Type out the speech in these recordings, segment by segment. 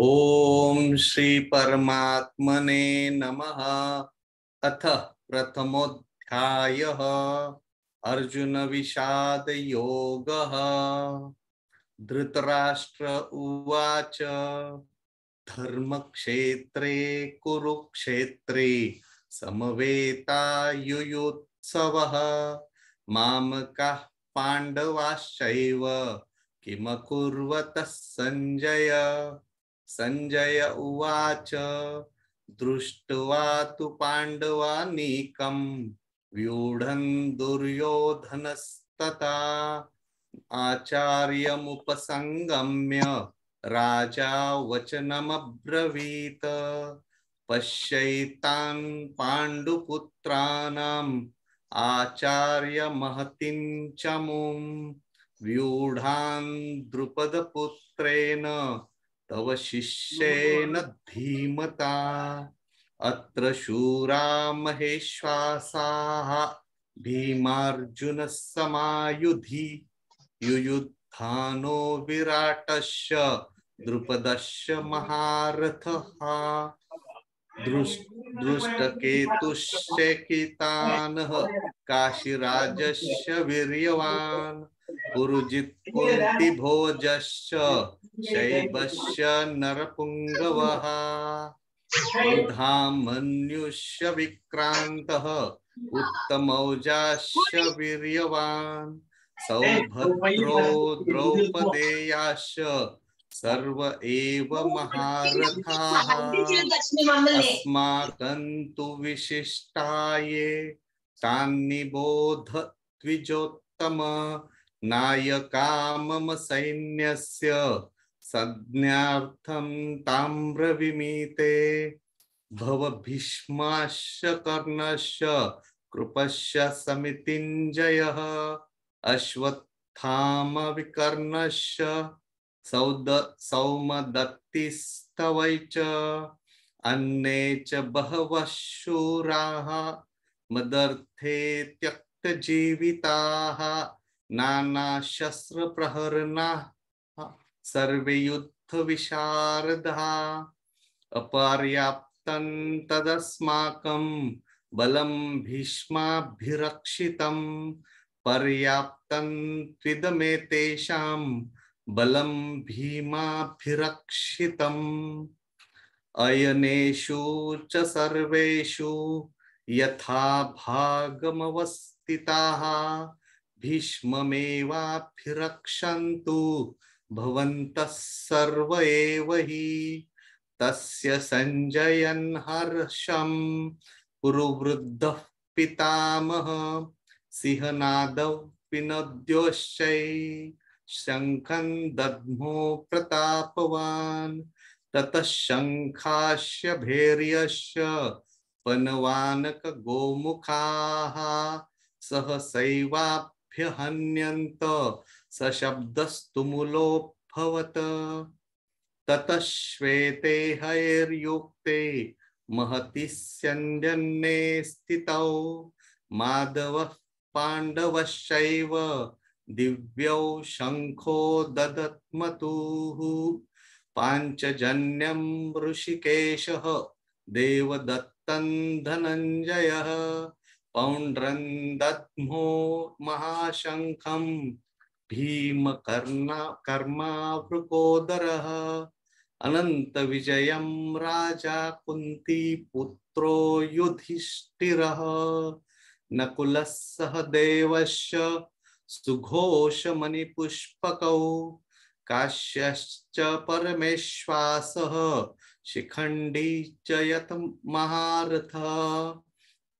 ओम श्री परमात्मने नमः अथ प्रथमोध्याय अर्जुन विषाद योग धृतराष्ट्र उवाच धर्मक्षेत्रे कुरुक्षेत्रे समवेता युयुत्सवः माम कः पाण्डवाश्चैव किमकुर्वतः सञ्जय सञ्जय उवाच दृष्ट्वा तु पाण्डवानीकं व्यूढं दुर्योधनस्तता आचार्यमुपसङ्गम्य राजा वचनमब्रवीत पश्यैतान् पाण्डुपुत्राणाम् आचार्यमहतिं च मुं व्यूढान् द्रुपदपुत्रेण तव शिष्येन धीमता अत्र शूरा महेश्वासाः भीमार्जुनः समायुधि युयुद्धानो विराटश्च द्रुपदश्च महारथः दृष्टकेतुश्चकितानः काशीराजस्य वीर्यवान् गुरुजित्कुर्तिभोजश्च शैवश्च नरपुङ्गवः धामन्युष्य विक्रान्तः उत्तमौजाश्च वीर्यवान् सौभद्रो द्रौपदेयाश्च सर्व एव महारथाः अस्माकं तु विशिष्टाये तान्निबोध द्विजोत्तम नायकामम सैन्यस्य संज्ञार्थम ताम्र विमीते कर्णश भीष्माश्च कर्णश्च कृपश्च अश्वत्थाम विकर्णश्च सौद सौमदत्तिस्तवै च अन्ये च बहवः शूराः मदर्थे त्यक्तजीविताः नाना शस्त्र प्रहरना सर्वे युद्ध विशारदा अपर्याप्तं तदस्माकं बलं भीष्माभिरक्षितं पर्याप्तं त्विदमे तेषां बलं भीमाभिरक्षितम् अयनेषु च सर्वेषु यथा भागमवस्थिताः भीष्ममेवाभिरक्षन्तु हर्षम सर्व पितामह सिंहनाद तस्य सञ्जयन् हर्षं पुरुवृद्धः पितामह सिंहनादौ विनद्योश्चै शङ्खं दद्मो प्रतापवान् हन्यन्त स शब्दस्तुमुलोभवत तत श्वेते हैर्युक्ते महति स्यञ्जन्ने स्थितौ माधवः पाण्डवश्चैव दिव्यौ शंखो ददत्मतुः पाञ्चजन्यं ऋषिकेशः देवदत्तं धनञ्जयः पौण्ड्रन्दत्मो कर्मा वृकोदर अनंत विजय राजा पुत्रो युधिष्ठि नकुल सह देश सुघोष मणिपुष्पक काश्य परमेश्वास शिखंडी यत् महारथ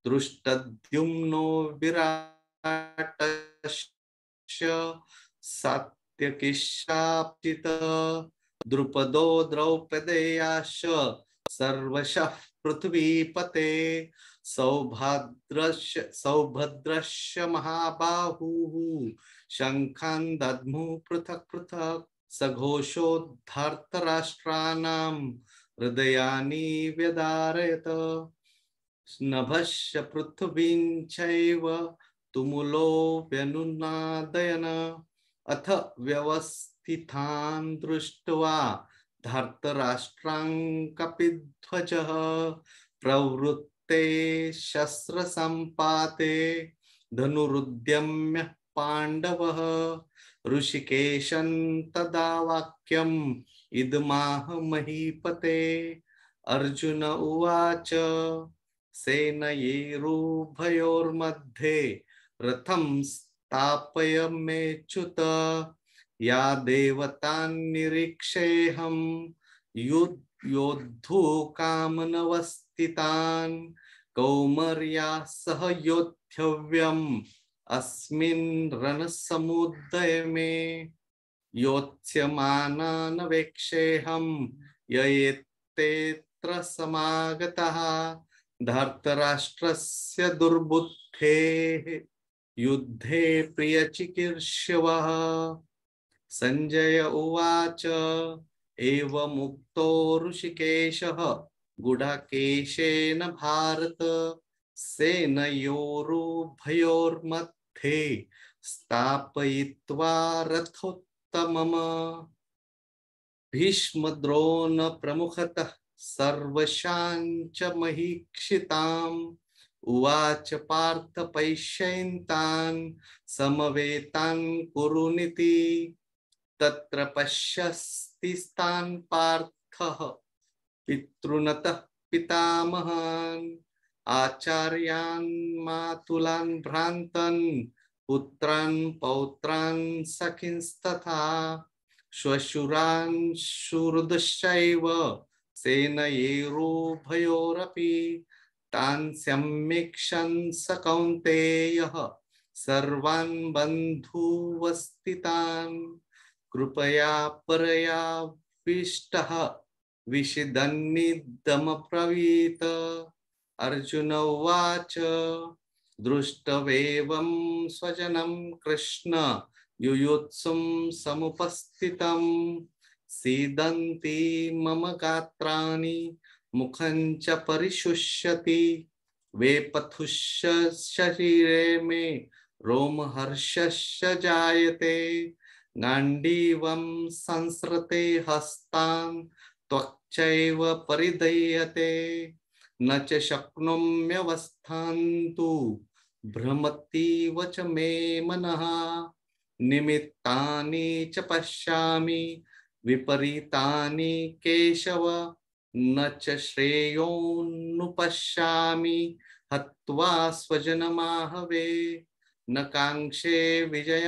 दृष्टद्युम्नो विराट सात्यकिशापित द्रुपदो द्रौपदेयाश सर्वशः पृथ्वीपते सौभद्रश सौभद्रश्य महाबाहुः शङ्खं दद्मु पृथक पृथक् सघोषोद्धर्तराष्ट्राणां हृदयानि व्यदारयत नभश्च पृथ्वी चैव तुमुलो व्यनुनादयन अथ व्यवस्थितान् दृष्ट्वा धर्तराष्ट्राङ्कपिध्वजः प्रवृत्ते शस्त्रसम्पाते धनुरुद्यम्य पाण्डवः ऋषिकेशं तदा वाक्यम् इदमाह महीपते अर्जुन उवाच सेनयेरुभयोर्मध्ये रथम स्थापय मेच्युत या देवतान्निरीक्षेऽहं युद्ध योद्धो कामनवस्थितान् कौमर्या सह योद्धव्यम् अस्मिन् रणसमुदय मे योत्स्यमानानवेक्षेऽहं य एतेऽत्र समागतः धर्तराष्ट्रस्य दुर्बुद्धेः युद्धे प्रियचिकीर्ष्यवः सञ्जय उवाच एवमुक्तो ऋषिकेश गुढकेशेन भारत सेनयोरुभयोर्मध्ये स्थापयित्वा रथोत्तमम् भीष्मद्रोणप्रमुखतः सर्वशाञ्च महीक्षिताम् उवाच पार्थ पैश्यन्तान् समवेतान् कुरुनिति तत्र पश्यस्तिस्तान् पार्थः पितृनतः पितामहान् आचार्यान् मातुलान् भ्रान्तन् पुत्रान् पौत्रान् सखिंस्तथा श्वशुरान् शूरदश्चैव सेनयोरपी तान सम्यक्षन स कौंतेय सर्वान् बंधुवस्तितान कृपया परया अर्जुन उवाच दृष्टवेवं स्वजनं कृष्ण युयुत्सुं समुपस्थितम् सीदन्ति मम गात्राणि मुखं च परिशुष्यति वेपथुष्य शरीरे मे रोम रोमहर्षश्च जायते गाण्डीवं संसृते हस्तान् त्वक्चैव परिदह्यते न च शक्नोम्यवस्थान्तु भ्रमतीव च मे मनः निमित्तानि च पश्यामि विपरीता केशव न च हवा स्वजन स्वजनमाहवे न कांक्षे विजय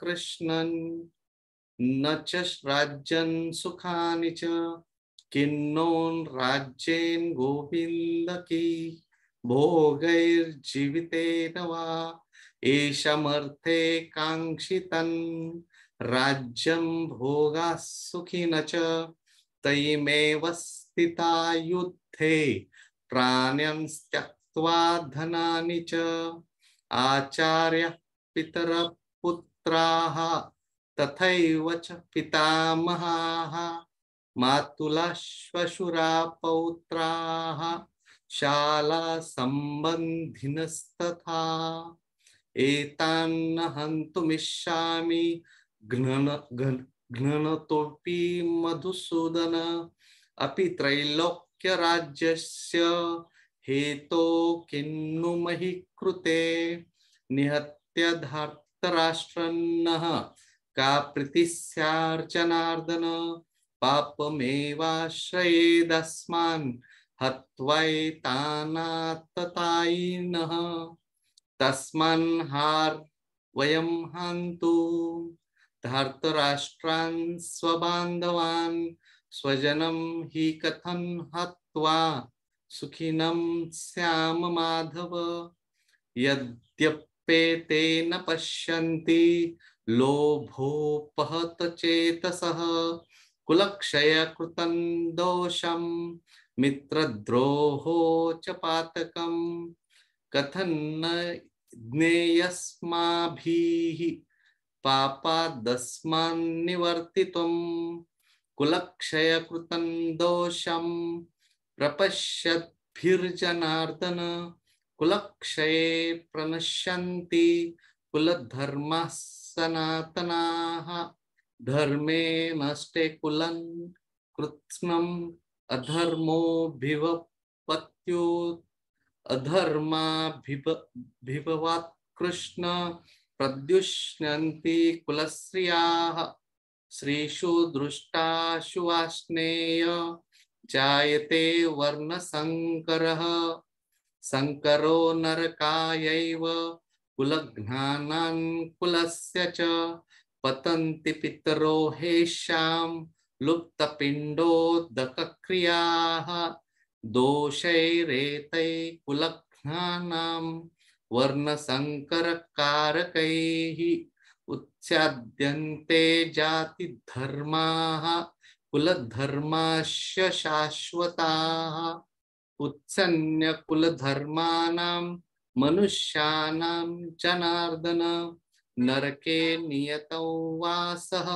कृष्णन् न च राज्यं सुखानि च किन्नोन् राज्येन् गोविन्दकी भोगैर्जीवितेन वा एषमर्थे काङ्क्षितन् राज्यम भोग सुखी न तयमेव स्थिता युद्धे प्राण्यं त्यक्त्वा धनानि च आचार्य पितर पुत्राः तथैव च पितामहाः मातुलः श्वशुरा पौत्राः शालासम्बन्धिनस्तथा एतान्न हन्तुमिच्छामि घ्नतोऽपि मधुसूदन अभी त्रैलोक्य राज्य हेतो किन्नु महि कृते निहत्य धार्तराष्ट्रन्नः का प्रीतिस्यार्चनार्दन पापमेवाश्रयेदस्मान् हत्वैतानाततायिनः तस्मान् हार् वयं हन्तु धार्तराष्ट्रान् स्वबान्धवान् स्वजनं हि कथं हत्वा सुखिनं श्याम माधव यद्यप्येते न पश्यन्ति लोभोपहत चेतसः कुलक्षयकृतं दोषं मित्रद्रोहो च पातकं कथं न ज्ञेयस्माभिः पापादस्मान्निवर्तितुं कुलक्षयकृतं दोषं प्रपश्यद्भिर्जनार्दन कुलक्षये प्रणश्यन्ति कुलधर्मः सनातनाः धर्मे नष्टे कुलं कुलन् कृत्स्नम् अधर्मोऽभिवपत्युत् अधर्माभिभवात् कृष्ण प्रद्युष्णन्ति कुलश्रियाः श्रीषु दृष्टाशु वाष्णेय जायते वर्णशङ्करः शङ्करो नरकायैव कुलघ्नानान् कुलस्य च पतन्ति पितरो हेषां लुप्तपिण्डोदकक्रियाः दोषैरेतैः वर्ण संकर कारक उच्चाद्यन्ते जाति धर्माः कुलधर्माश्च शाश्वताः उत्सन्य कुलधर्माणां मनुष्याणां जनार्दन नरके नियतौ वासः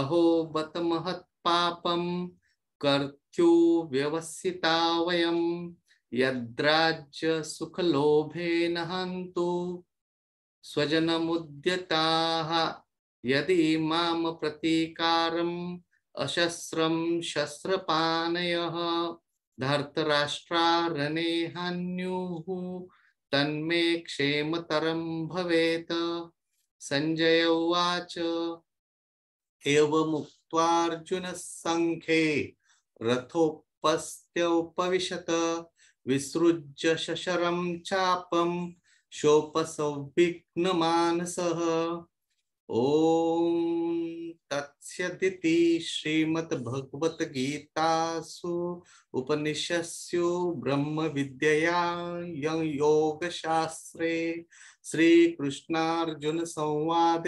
अहो बत महत्पापं कर्त्यो व्यवस्थिता वयम् यद्राज्य सुख लोभे नहंतु स्वजन मुद्यता यदि माम प्रतीकारम अशस्त्रम शस्त्रपानय धर्तराष्ट्रारणे हन्युः तन्मे क्षेमतरम भवेत् सञ्जय उवाच एवमुक्त्वार्जुनः सङ्ख्ये रथोपस्त्यौपविशत विसृज्य शशरं चापं शोपसौविघ्नमानसः ॐ तत्सदिति श्रीमद्भगवद्गीतासु उपनिषत्सु संवाद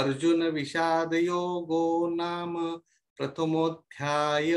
अर्जुन विषाद योगो नाम प्रथमोध्याय